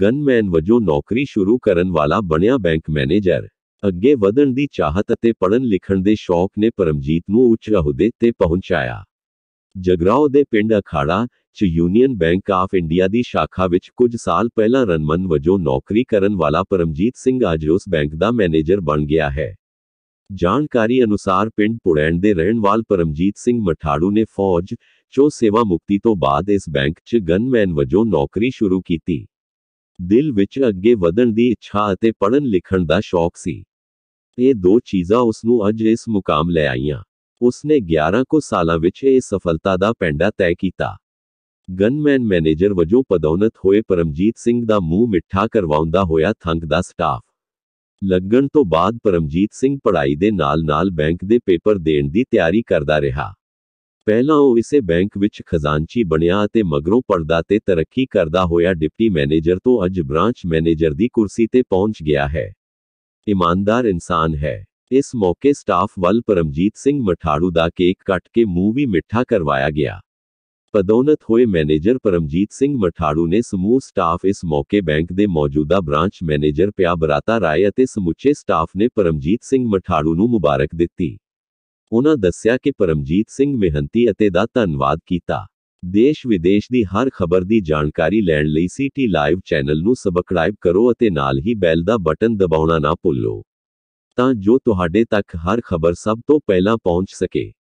gunman ਵਜੋਂ ਨੌਕਰੀ ਸ਼ੁਰੂ ਕਰਨ ਵਾਲਾ ਬਣਿਆ ਬੈਂਕ ਮੈਨੇਜਰ ਅੱਗੇ ਵਧਣ ਦੀ ਚਾਹਤ ਅਤੇ ਪੜਨ ਲਿਖਣ ਦੇ ਸ਼ੌਕ ਨੇ ਪਰਮਜੀਤ ਨੂੰ ਉੱਚ ਅਹੁਦੇ ਤੇ ਪਹੁੰਚਾਇਆ ਜਗਰਾਓ ਦੇ ਪਿੰਡ ਅਖਾੜਾ ਚ ਯੂਨੀਅਨ ਬੈਂਕ ਆਫ ਇੰਡੀਆ ਦੀ ਸ਼ਾਖਾ ਵਿੱਚ ਕੁਝ ਸਾਲ ਪਹਿਲਾਂ ਰਨਮਨ ਵਜੋਂ ਨੌਕਰੀ ਕਰਨ ਵਾਲਾ ਪਰਮਜੀਤ ਸਿੰਘ ਅੱਜ ਉਸ ਬੈਂਕ ਦਾ ਮੈਨੇਜਰ ਬਣ ਗਿਆ ਹੈ ਜਾਣਕਾਰੀ ਅਨੁਸਾਰ ਪਿੰਡ ਪੁੜੈਣ ਦੇ ਰਹਿਣ ਵਾਲ ਪਰਮਜੀਤ ਸਿੰਘ ਮਠਾੜੂ ਨੇ ਫੌਜ ਚੋ ਸੇਵਾ ਮੁਕਤੀ ਤੋਂ ਬਾਅਦ ਇਸ ਬੈਂਕ 'ਚ ਗਨਮੈਨ ਵਜੋਂ ਨੌਕਰੀ ਸ਼ੁਰੂ ਕੀਤੀ ਦਿਲ ਵਿੱਚ ਅੱਗੇ ਵਧਣ ਦੀ ਇੱਛਾ ਅਤੇ ਪੜਨ ਲਿਖਣ ਦਾ ਸ਼ੌਕ ਸੀ ਇਹ ਦੋ ਚੀਜ਼ਾਂ ਉਸ ਨੂੰ ਅੱਜ ਇਸ ਮੁਕਾਮ ਲੈ ਆਈਆਂ ਉਸਨੇ 11 ਕੋ ਸਾਲਾਂ ਵਿੱਚ ਇਹ ਸਫਲਤਾ ਦਾ ਪੈਂਡਾ ਤੈਅ ਕੀਤਾ ਗਨਮੈਨ ਮੈਨੇਜਰ ਵਜੋਂ ਪਦੌਨਤ ਹੋਏ ਪਰਮਜੀਤ ਸਿੰਘ ਦਾ ਮੂੰਹ ਮਿੱਠਾ ਕਰਵਾਉਂਦਾ ਹੋਇਆ ਥੰਕ ਦਾ ਸਟਾਫ ਲੱਗਣ ਤੋਂ ਬਾਅਦ ਪਰਮਜੀਤ ਸਿੰਘ ਪੜ੍ਹਾਈ ਦੇ ਨਾਲ-ਨਾਲ ਬੈਂਕ ਦੇ ਪੇਪਰ ਦੇਣ ਦੀ ਤਿਆਰੀ ਕਰਦਾ ਰਿਹਾ ਪਹਿਲਾਂ ਉਹ ਇਸੇ ਬੈਂਕ ਵਿੱਚ ਖਜ਼ਾਨਚੀ ਬਣਿਆ ਅਤੇ ਮਗਰੋਂ ਪਰਦਾ ਤੇ ਤਰੱਕੀ ਕਰਦਾ ਹੋਇਆ ਡਿਪਟੀ ਮੈਨੇਜਰ ਤੋਂ ਅੱਜ ਬ੍ਰਾਂਚ ਮੈਨੇਜਰ ਦੀ ਕੁਰਸੀ ਤੇ ਪਹੁੰਚ ਗਿਆ ਹੈ ਇਮਾਨਦਾਰ ਇਨਸਾਨ ਹੈ ਇਸ ਮੌਕੇ ਸਟਾਫ ਵੱਲ ਪਰਮਜੀਤ ਸਿੰਘ ਮਠਾੜੂ ਦਾ ਕੇਕ ਕੱਟ ਕੇ ਮੂੰਹ ਵੀ ਮਿੱਠਾ ਕਰਵਾਇਆ ਗਿਆ ਪਦੌਨਤ ਹੋਏ ਮੈਨੇਜਰ ਪਰਮਜੀਤ ਸਿੰਘ ਮਠਾੜੂ ਨੇ ਸਮੂਹ ਸਟਾਫ ਇਸ ਮੌਕੇ ਬੈਂਕ ਦੇ ਮੌਜੂਦਾ ਬ੍ਰਾਂਚ ਮੈਨੇਜਰ ਪਿਆ ਬਰਾਤਾ ਰਾਏ ਅਤੇ ਸਮੁੱਚੇ ਸਟਾਫ ਨੇ ਪਰਮਜੀਤ ਸਿੰਘ ਮਠਾੜੂ ਨੂੰ ਮੁਬਾਰਕ ਦਿੱਤੀ ਉਹਨਾਂ ਦੱਸਿਆ ਕਿ ਪਰਮਜੀਤ ਸਿੰਘ ਮਹੰਤੀ ਅਤੇ ਦਾ ਧੰਨਵਾਦ ਕੀਤਾ ਦੇਸ਼ ਵਿਦੇਸ਼ ਦੀ ਹਰ ਖਬਰ ਦੀ ਜਾਣਕਾਰੀ ਲੈਣ ਲਈ ਸੀਟੀ ਲਾਈਵ ਚੈਨਲ ਨੂੰ ਸਬਸਕ੍ਰਾਈਬ ਕਰੋ ਅਤੇ ਨਾਲ ਹੀ ਬੈਲ ਦਾ ਬਟਨ ਦਬਾਉਣਾ ਨਾ ਭੁੱਲੋ ਤਾਂ ਜੋ ਤੁਹਾਡੇ ਤੱਕ ਹਰ ਖਬਰ ਸਭ ਤੋਂ ਪਹਿਲਾਂ ਪਹੁੰਚ ਸਕੇ